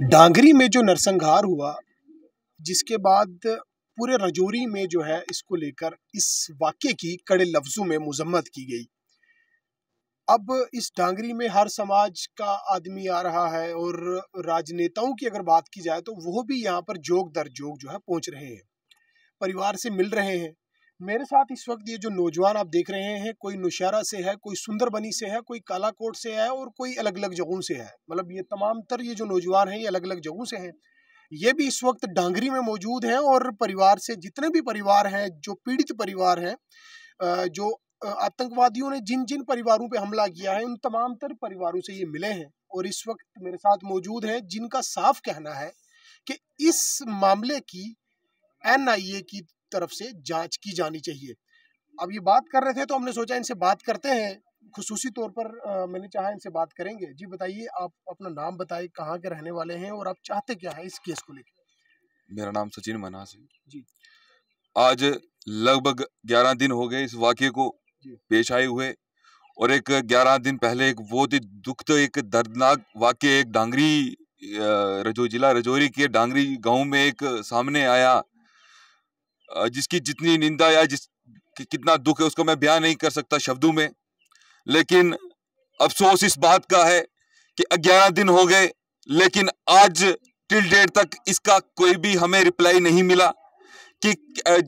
डांगरी में जो नरसंहार हुआ जिसके बाद पूरे रजौरी में जो है इसको लेकर इस वाक्य की कड़े लफ्ज़ों में मजम्मत की गई अब इस डांगरी में हर समाज का आदमी आ रहा है और राजनेताओं की अगर बात की जाए तो वो भी यहाँ पर जोग दर जोग जो है पहुँच रहे हैं परिवार से मिल रहे हैं मेरे साथ इस वक्त ये जो नौजवान आप देख रहे हैं कोई नुशहरा से है कोई सुंदरबनी से है कोई कालाकोट से है और कोई अलग अलग जगहों से है मतलब ये तमाम तर ये जो नौजवान हैं ये अलग अलग जगहों से हैं ये भी इस वक्त डांगरी में मौजूद हैं और परिवार से जितने भी परिवार हैं जो पीड़ित परिवार हैं जो आतंकवादियों ने जिन जिन परिवारों पर हमला किया है उन तमाम तर परिवारों से ये मिले हैं और इस वक्त मेरे साथ मौजूद हैं जिनका साफ कहना है कि इस मामले की एन आई ए की तरफ से जांच की जानी चाहिए अब ये बात कर रहे थे तो हमने सोचा इनसे बात करते हैं खसूसी तौर पर मैंने चाहा इनसे बात करेंगे जी बताइए आप अपना नाम बताए कहाँ के रहने वाले हैं और आप चाहते क्या है इस केस को लेकर मेरा नाम सचिन मना सिंह जी आज लगभग ग्यारह दिन हो गए इस वाक्य को पेश आए हुए और एक ग्यारह दिन पहले एक बहुत ही दुखद एक दर्दनाक वाक्य एक डांगरी रजो जिला रजौरी के डांगरी गांव में एक सामने आया जिसकी जितनी निंदा या जिस कितना दुख है उसको मैं बयान नहीं कर सकता शब्दों में लेकिन अफसोस इस बात का है कि ग्यारह दिन हो गए लेकिन आज टिल डेट तक इसका कोई भी हमें रिप्लाई नहीं मिला कि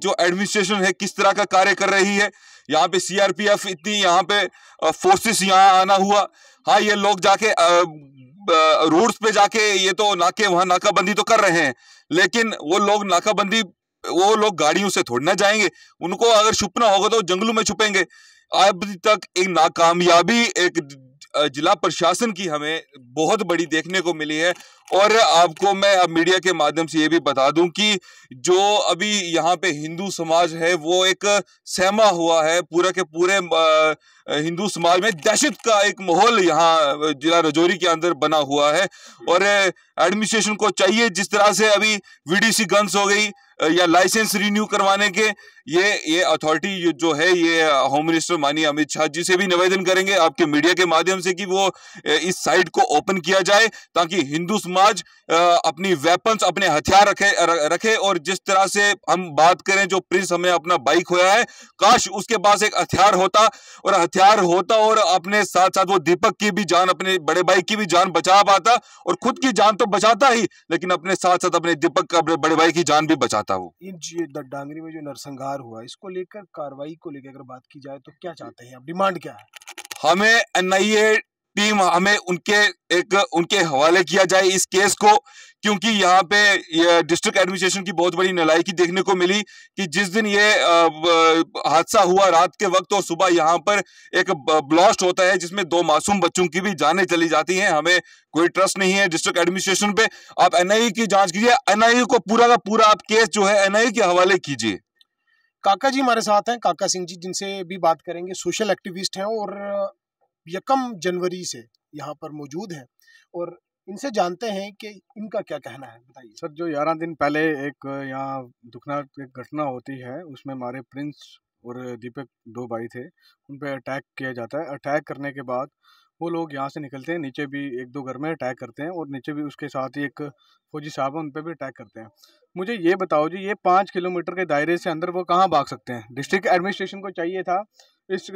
जो एडमिनिस्ट्रेशन है किस तरह का कार्य कर रही है यहाँ पे सीआरपीएफ इतनी यहाँ पे फोर्सेस यहाँ आना हुआ हाँ ये लोग जाके रोड्स पे जाके ये तो नाके वहां नाकाबंदी तो कर रहे हैं लेकिन वो लोग नाकाबंदी वो लोग गाड़ियों से थोड़ी ना जाएंगे उनको अगर छुपना होगा तो जंगलों में छुपेंगे अब तक एक नाकामयाबी एक जिला प्रशासन की हमें बहुत बड़ी देखने को मिली है और आपको मैं अब मीडिया के माध्यम से ये भी बता दूं कि जो अभी यहाँ पे हिंदू समाज है वो एक सहमा हुआ है पूरा के पूरे हिंदू समाज में दहशत का एक माहौल यहाँ जिला रजौरी के अंदर बना हुआ है और एडमिनिस्ट्रेशन को चाहिए जिस तरह से अभी सी गन्स हो गई या लाइसेंस रिन्यू करवाने के ये ये अथॉरिटी जो है ये होम uh, मिनिस्टर माननीय अमित शाह जी से भी निवेदन करेंगे आपके मीडिया के माध्यम से कि वो uh, इस साइट को ओपन किया जाए ताकि हिंदू समाज uh, अपनी वेपन्स अपने हथियार रखे रखे और जिस तरह से हम बात करें जो प्रिंस हमें अपना बाइक होया है काश उसके पास एक हथियार होता और हथियार होता और अपने साथ साथ वो दीपक की भी जान अपने बड़े भाई की भी जान बचा पाता और खुद की जान तो बचाता ही लेकिन अपने साथ साथ अपने दीपक का बड़े भाई की जान भी बचाता वो इन डांगरी में जो नरसंहार गिरफ्तार हुआ इसको लेकर कार्रवाई को लेकर अगर बात की जाए तो क्या चाहते हैं आप डिमांड क्या है हमें एनआईए टीम हमें उनके एक उनके हवाले किया जाए इस केस को क्योंकि यहाँ पे डिस्ट्रिक्ट एडमिनिस्ट्रेशन की बहुत बड़ी नलायकी देखने को मिली कि जिस दिन ये हादसा हुआ रात के वक्त और सुबह यहाँ पर एक ब्लास्ट होता है जिसमें दो मासूम बच्चों की भी जानें चली जाती हैं हमें कोई ट्रस्ट नहीं है डिस्ट्रिक्ट एडमिनिस्ट्रेशन पे आप एनआईए की जांच कीजिए एनआईए को पूरा का पूरा आप केस जो है एनआईए के हवाले कीजिए काका जी हमारे साथ हैं काका सिंह जी जिनसे भी बात करेंगे सोशल एक्टिविस्ट हैं और यकम जनवरी से यहाँ पर मौजूद हैं और इनसे जानते हैं कि इनका क्या कहना है बताइए सर जो ग्यारह दिन पहले एक यहाँ दुखनाक एक घटना होती है उसमें हमारे प्रिंस और दीपक दो भाई थे उन पर अटैक किया जाता है अटैक करने के बाद वो लोग यहाँ से निकलते हैं नीचे भी एक दो घर में अटैक करते हैं और नीचे भी उसके साथ ही एक फौजी साहब है उन पर भी अटैक करते हैं मुझे ये बताओ जी ये पाँच किलोमीटर के दायरे से अंदर वो कहाँ भाग सकते हैं डिस्ट्रिक्ट एडमिनिस्ट्रेशन को चाहिए था इस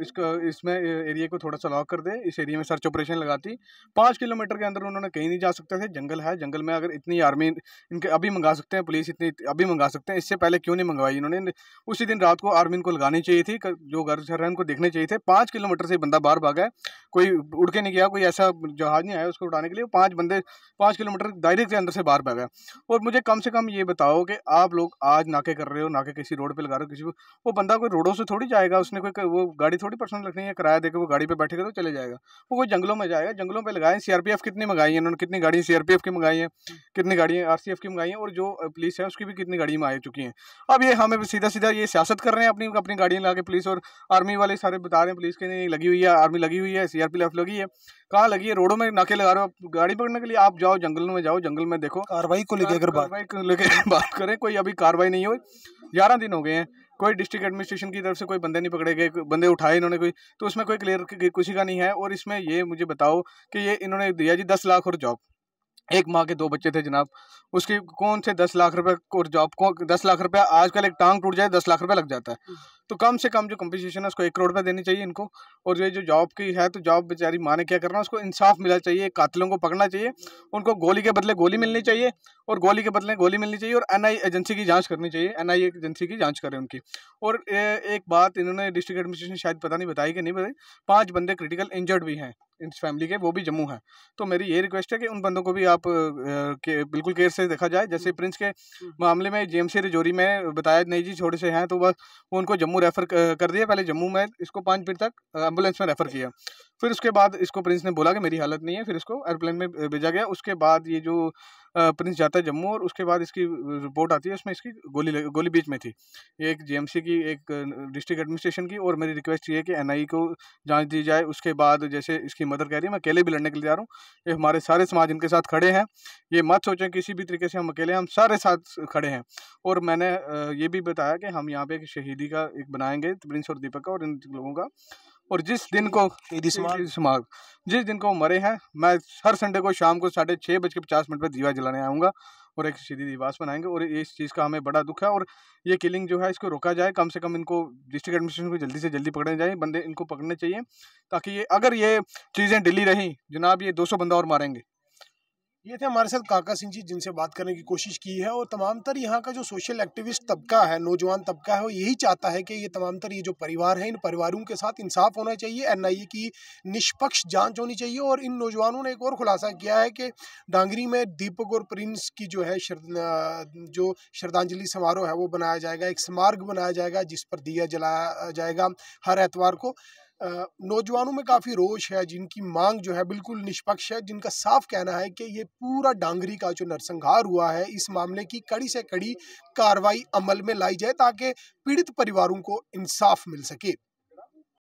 इसका इसमें एरिया को थोड़ा सा लॉक कर दे इस एरिया में सर्च ऑपरेशन लगाती पाँच किलोमीटर के अंदर उन्होंने कहीं नहीं जा सकते थे जंगल है जंगल में अगर इतनी आर्मी इनके अभी मंगा सकते हैं पुलिस इतनी अभी मंगा सकते हैं इससे पहले क्यों नहीं मंगवाई इन्होंने उसी दिन रात को आर्मी इनको लगानी चाहिए थी जो घर घर है उनको देखने चाहिए थे पाँच किलोमीटर से बंदा बाहर भागा कोई उड़ के नहीं गया कोई ऐसा जहाज़ नहीं आया उसको उठाने के लिए पाँच बंदे पाँच किलोमीटर डायरेक्ट के अंदर से बाहर भागा और मुझे कम से कम ये बताओ कि आप लोग आज नाके कर रहे हो नाके किसी रोड पर लगा रहे हो किसी को वो बंदा कोई रोडों से थोड़ी जाएगा उसने कोई के वो गाड़ी थोड़ी पर्सनल रखनी है किराया देकर वो गाड़ी पे बैठेगा तो चले जाएगा वो कोई जंगलों में जाएगा जंगलों पे लगाएं सीआरपीएफ कितनी मंगाई है उन्होंने कितनी गाड़ी सीआरपीएफ की मंगाई है कितनी गाड़ियाँ आरसीएफ की मंगाई है और जो पुलिस है उसकी भी कितनी गाड़ी में आ चुकी हैं अब ये हमें सीधा सीधा ये सियासत कर रहे हैं अपनी अपनी गाड़ियाँ लगा के पुलिस और आर्मी वाले सारे बता रहे हैं पुलिस के लगी हुई है आर्मी लगी हुई है सी लगी है कहाँ लगी है रोडों में नाके लगा रहे हो गाड़ी पकड़ने के लिए आप जाओ जंगल में जाओ जंगल में देखो कार्रवाई को लेकर कार्रवाई को लेकर बात करें कोई अभी कार्रवाई नहीं हुई ग्यारह दिन हो गए हैं कोई डिस्ट्रिक्ट एडमिनिस्ट्रेशन की तरफ से कोई बंदे नहीं पकड़े गए बंदे उठाए इन्होंने कोई तो उसमें कोई क्लियर किसी का नहीं है और इसमें ये मुझे बताओ कि ये इन्होंने दिया जी दस लाख और जॉब एक माँ के दो बच्चे थे जनाब उसकी कौन से दस लाख रुपए और जॉब कौन दस लाख रुपया आजकल एक टांग टूट जाए दस लाख रुपए लग जाता है तो कम से कम जो कम्पनसेशन है उसको एक करोड़ रुपये देनी चाहिए इनको और ये जो जॉब की है तो जॉब बेचारी माँ ने क्या करना उसको इंसाफ मिलना चाहिए कातिलों को पकड़ना चाहिए उनको गोली के बदले गोली मिलनी चाहिए और गोली के बदले गोली मिलनी चाहिए और एन एजेंसी की जाँच करनी चाहिए एन एजेंसी की जाँच करें उनकी और एक बात इन्होंने डिस्ट्रिक्ट एडमिनिस्ट्रेशन शायद पता नहीं बताई कि नहीं बताई पाँच बंदे क्रिटिकल इंजर्ड भी हैं इस फैमिली के वो भी जम्मू हैं तो मेरी ये रिक्वेस्ट है कि उन बंदों को भी आप के बिल्कुल केयर से देखा जाए जैसे प्रिंस हम्म। के हम्म। मामले में सी रिजोरी में बताया नहीं जी छोटे से हैं तो बस वो उनको जम्मू रेफ़र कर दिया पहले जम्मू में इसको पाँच मिनट तक एम्बुलेंस में रेफ़र हम्म। किया फिर उसके बाद इसको प्रिंस ने बोला कि मेरी हालत नहीं है फिर इसको एयरप्लेन में भेजा गया उसके बाद ये जो प्रिंस जाता है जम्मू और उसके बाद इसकी रिपोर्ट आती है उसमें इसकी गोली गोली बीच में थी एक जीएमसी की एक डिस्ट्रिक्ट एडमिनिस्ट्रेशन की और मेरी रिक्वेस्ट ये है कि एनआई को जांच दी जाए उसके बाद जैसे इसकी मदर कह रही है मैं अकेले भी लड़ने के लिए जा रहा हूँ ये हमारे सारे समाज इनके साथ खड़े हैं ये मत सोचें किसी भी तरीके से हम अकेले हम सारे साथ खड़े हैं और मैंने ये भी बताया कि हम यहाँ पे एक शहीदी का एक बनाएंगे प्रिंस और दीपक का और इन लोगों का और जिस दिन को समाग जिस दिन को मरे हैं मैं हर संडे को शाम को साढ़े छः बज के पचास मिनट पर दीवा जलाने आऊँगा और एक सीधी दिवास बनाएंगे और इस चीज़ का हमें बड़ा दुख है और ये किलिंग जो है इसको रोका जाए कम से कम इनको डिस्ट्रिक्ट एडमिनिस्ट्रेशन को जल्दी से जल्दी पकड़ने जाए बंदे इनको पकड़ने चाहिए ताकि ये अगर ये चीज़ें डिली रहीं जनाब ये दो सौ बंदा और मारेंगे ये थे हमारे साथ काका सिंह जी जिनसे बात करने की कोशिश की है और तमाम तर यहाँ का जो सोशल एक्टिविस्ट तबका है नौजवान तबका है वो यही चाहता है कि ये तमाम तर ये जो परिवार है इन परिवारों के साथ इंसाफ होना चाहिए एन आई ए की निष्पक्ष जांच होनी चाहिए और इन नौजवानों ने एक और खुलासा किया है कि डांगरी में दीपक और प्रिंस की जो है शर्द, जो श्रद्धांजलि समारोह है वो बनाया जाएगा एक स्मारक बनाया जाएगा जिस पर दिया जलाया जाएगा हर एतवार को नौजवानों में काफ़ी रोष है जिनकी मांग जो है बिल्कुल निष्पक्ष है जिनका साफ कहना है कि ये पूरा डांगरी का जो नरसंहार हुआ है इस मामले की कड़ी से कड़ी कार्रवाई अमल में लाई जाए ताकि पीड़ित परिवारों को इंसाफ मिल सके